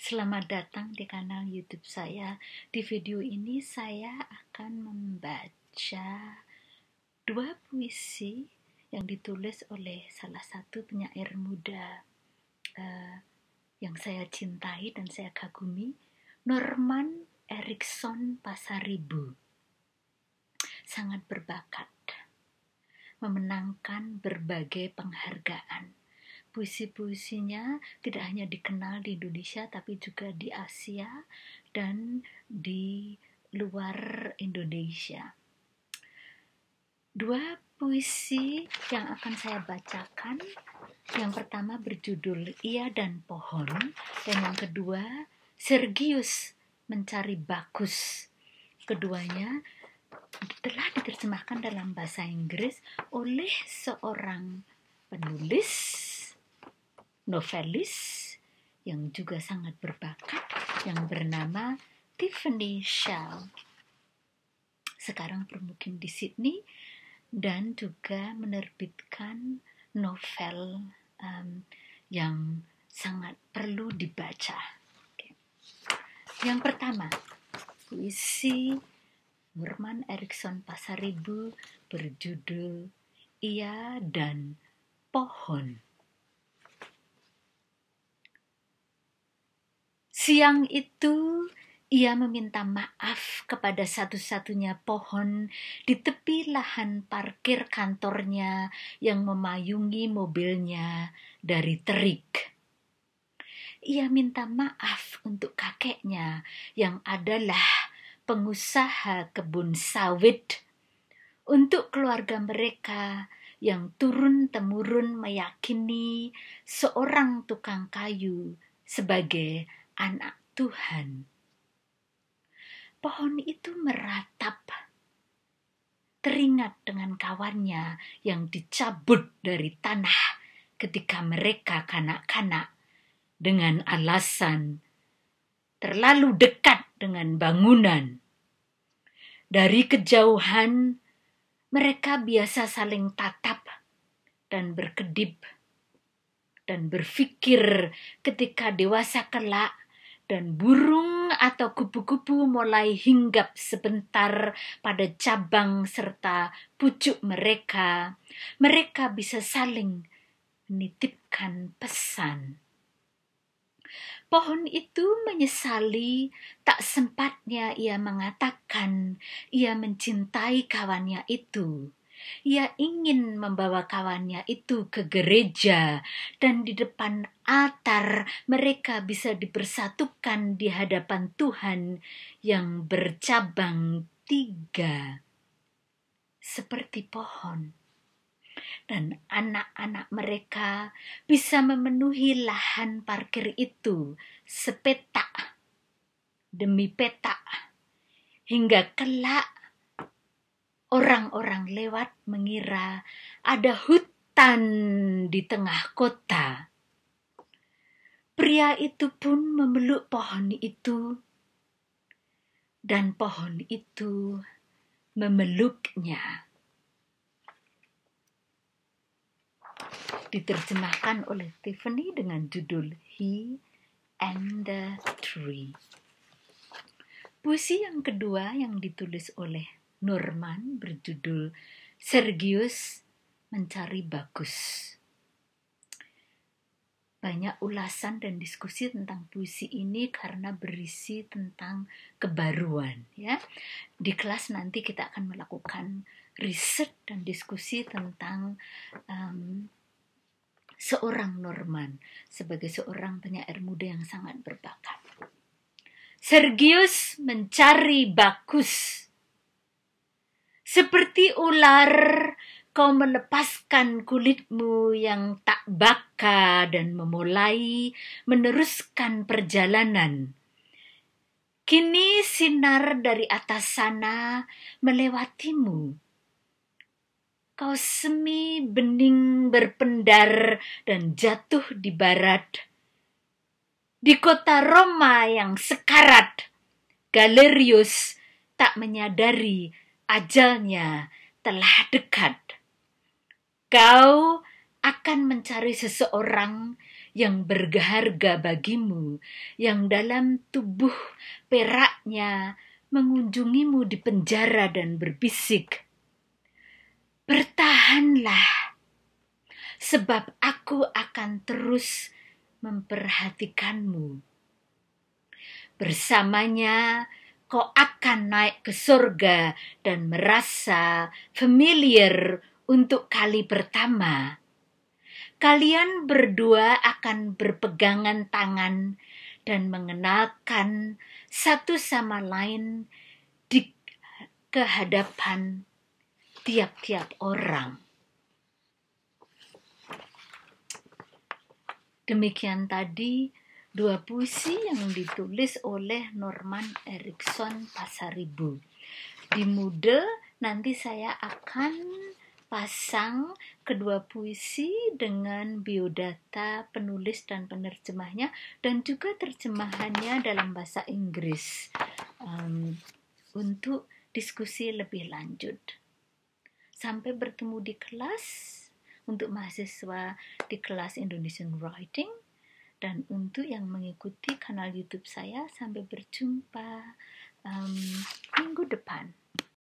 Selamat datang di kanal YouTube saya. Di video ini saya akan membaca dua puisi yang ditulis oleh salah satu penyair muda uh, yang saya cintai dan saya kagumi, Norman Erikson Pasaribu. Sangat berbakat, memenangkan berbagai penghargaan Puisi-puisinya tidak hanya dikenal di Indonesia tapi juga di Asia dan di luar Indonesia. Dua puisi yang akan saya bacakan, yang pertama berjudul Ia dan Pohon dan yang kedua Sergius mencari Bakus. Keduanya telah diterjemahkan dalam bahasa Inggris oleh seorang penulis novelis yang juga sangat berbakat yang bernama Tiffany Shell. Sekarang bermukim di Sydney dan juga menerbitkan novel um, yang sangat perlu dibaca. Yang pertama, puisi Norman Erickson Pasaribu berjudul Ia dan Pohon. Siang itu ia meminta maaf kepada satu-satunya pohon di tepi lahan parkir kantornya yang memayungi mobilnya dari terik. Ia minta maaf untuk kakeknya yang adalah pengusaha kebun sawit untuk keluarga mereka yang turun-temurun meyakini seorang tukang kayu sebagai anak Tuhan. Pohon itu meratap, teringat dengan kawannya yang dicabut dari tanah ketika mereka kanak-kanak dengan alasan terlalu dekat dengan bangunan. Dari kejauhan, mereka biasa saling tatap dan berkedip dan berpikir ketika dewasa kelak dan burung atau kupu-kupu mulai hinggap sebentar pada cabang serta pucuk mereka. Mereka bisa saling menitipkan pesan. Pohon itu menyesali tak sempatnya ia mengatakan ia mencintai kawannya itu. Ia ingin membawa kawannya itu ke gereja, dan di depan altar mereka bisa dipersatukan di hadapan Tuhan yang bercabang tiga, seperti pohon dan anak-anak mereka bisa memenuhi lahan parkir itu sepetak demi petak hingga kelak orang-orang lewat mengira ada hutan di tengah kota. Pria itu pun memeluk pohon itu, dan pohon itu memeluknya. Diterjemahkan oleh Tiffany dengan judul He and the Tree. Puisi yang kedua yang ditulis oleh Norman berjudul Sergius Mencari Bagus. Banyak ulasan dan diskusi tentang puisi ini karena berisi tentang kebaruan ya. Di kelas nanti kita akan melakukan riset dan diskusi tentang um, seorang Norman sebagai seorang penyair muda yang sangat berbakat. Sergius mencari bagus seperti ular, kau melepaskan kulitmu yang tak baka dan memulai meneruskan perjalanan. Kini sinar dari atas sana melewatimu. Kau semi bening berpendar dan jatuh di barat. Di kota Roma yang sekarat, Galerius tak menyadari ajalnya telah dekat. Kau akan mencari seseorang yang berharga bagimu, yang dalam tubuh peraknya mengunjungimu di penjara dan berbisik, "Bertahanlah, sebab aku akan terus memperhatikanmu." Bersamanya, kau akan naik ke surga dan merasa familiar untuk kali pertama. Kalian berdua akan berpegangan tangan dan mengenalkan satu sama lain di kehadapan tiap-tiap orang. Demikian tadi dua puisi yang ditulis oleh Norman Erikson Pasaribu. Di Moodle nanti saya akan pasang kedua puisi dengan biodata penulis dan penerjemahnya dan juga terjemahannya dalam bahasa Inggris um, untuk diskusi lebih lanjut. Sampai bertemu di kelas untuk mahasiswa di kelas Indonesian Writing dan untuk yang mengikuti kanal YouTube saya sampai berjumpa um, minggu depan.